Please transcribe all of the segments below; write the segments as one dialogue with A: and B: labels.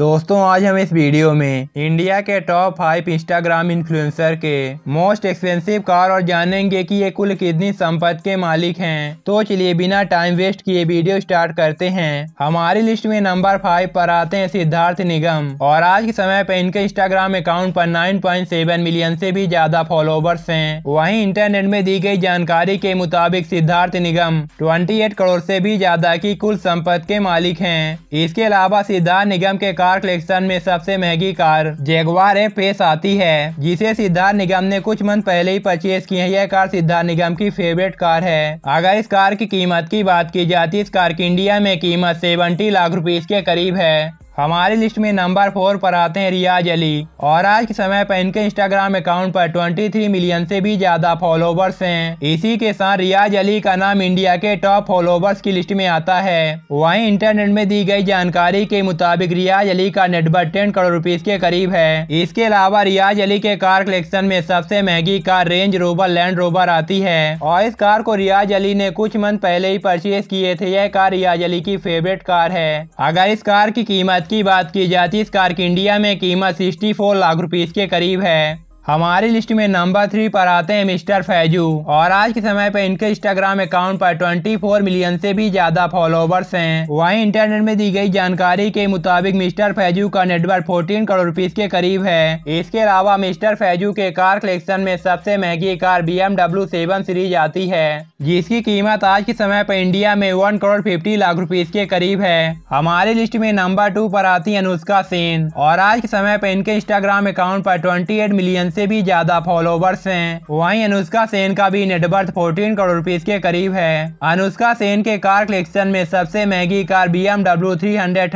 A: दोस्तों आज हम इस वीडियो में इंडिया के टॉप फाइव इंस्टाग्राम इन्फ्लुएंसर के मोस्ट एक्सपेंसिव कार और जानेंगे कि ये कुल कितनी संपत्ति के मालिक हैं तो चलिए बिना टाइम वेस्ट किए वीडियो स्टार्ट करते हैं हमारी लिस्ट में नंबर फाइव पर आते हैं सिद्धार्थ निगम और आज के समय पर इनके इंस्टाग्राम अकाउंट पर नाइन मिलियन से भी ज्यादा फॉलोवर्स है वही इंटरनेट में दी गई जानकारी के मुताबिक सिद्धार्थ निगम ट्वेंटी करोड़ ऐसी भी ज्यादा की कुल संपत्ति के मालिक है इसके अलावा सिद्धार्थ निगम के कार कलेक्शन में सबसे महंगी कार जेगवार ए पेश आती है जिसे सिद्धार्थ निगम ने कुछ मंथ पहले ही परचेज की है यह कार सिद्धार्थ निगम की फेवरेट कार है अगर इस कार की कीमत की बात की जाती इस कार की इंडिया में कीमत सेवेंटी लाख रुपीज के करीब है हमारी लिस्ट में नंबर फोर पर आते हैं रियाज अली और आज के समय पर इनके इंस्टाग्राम अकाउंट पर 23 मिलियन से भी ज्यादा फॉलोवर्स हैं इसी के साथ रियाज अली का नाम इंडिया के टॉप फॉलोवर्स की लिस्ट में आता है वहीं इंटरनेट में दी गई जानकारी के मुताबिक रियाज अली का नेटवर्क टेन करोड़ रुपीज के करीब है इसके अलावा रियाज अली के कार कलेक्शन में सबसे महंगी car Range Rover Land Rover आती है और इस कार को रियाज अली ने कुछ मंथ पहले ही परचेज किए थे यह कार रियाज अली की फेवरेट कार है अगर इस कार की कीमत कीमत की बात की जाती इस कार की इंडिया में कीमत सिक्सटी फोर लाख रुपीज़ के करीब है हमारी लिस्ट में नंबर थ्री पर आते हैं मिस्टर फैजू और आज के समय पर इनके इंस्टाग्राम अकाउंट पर 24 मिलियन से भी ज्यादा फॉलोवर्स हैं वहीं इंटरनेट में दी गई जानकारी के मुताबिक मिस्टर फैजू का नेटवर्क 14 करोड़ रुपीस के करीब है इसके अलावा मिस्टर फैजू के कार कलेक्शन में सबसे महंगी कार बी एमडब्ल्यू सीरीज आती है जिसकी कीमत आज के समय पर इंडिया में one crore fifty lakh rupees के करीब है हमारी लिस्ट में नंबर टू पर आती है अनुष्का सेन और आज के समय पर इनके इंस्टाग्राम अकाउंट पर ट्वेंटी मिलियन से भी ज्यादा फॉलोवर्स हैं वहीं अनुष्का सेन का भी नेटवर्थ 14 करोड़ रुपीज के करीब है अनुष्का सेन के कार कलेक्शन में सबसे महंगी car BMW three hundred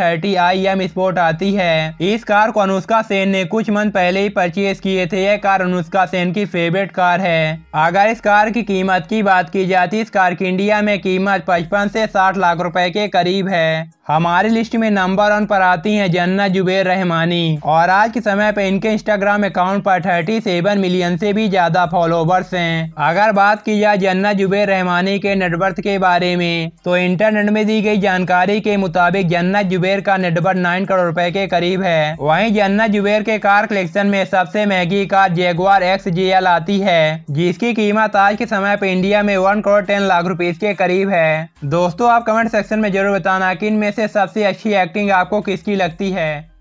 A: sport आती है इस कार को अनुष्का सेन ने कुछ मंथ पहले ही परचेज किए थे यह कार अनुष्का सेन की फेवरेट कार है अगर इस कार की कीमत की बात की जाती इस कार की इंडिया में कीमत पचपन से साठ लाख रुपए के करीब है हमारी लिस्ट में नंबर वन पर आती है जन्ना जुबेर रहमानी और आज के समय पे इनके इंस्टाग्राम अकाउंट पर थर्टी 37 मिलियन से भी ज़्यादा फॉलोवर्स हैं अगर बात की जाए जन्ना जुबेर रहमानी के नेटवर्थ के बारे में तो इंटरनेट में दी गई जानकारी के मुताबिक जन्ना जुबेर का नेटवर्थ नाइन करोड़ रुपए के करीब है वहीं जन्ना जुबेर के कार कलेक्शन में सबसे महंगी car Jaguar X G L आती है जिसकी कीमत आज के समय पर इंडिया में one crore ten lakh rupees के करीब है दोस्तों आप कमेंट सेक्शन में जरूर बताना कि इनमें से सबसे अच्छी एक्टिंग आपको किसकी लगती है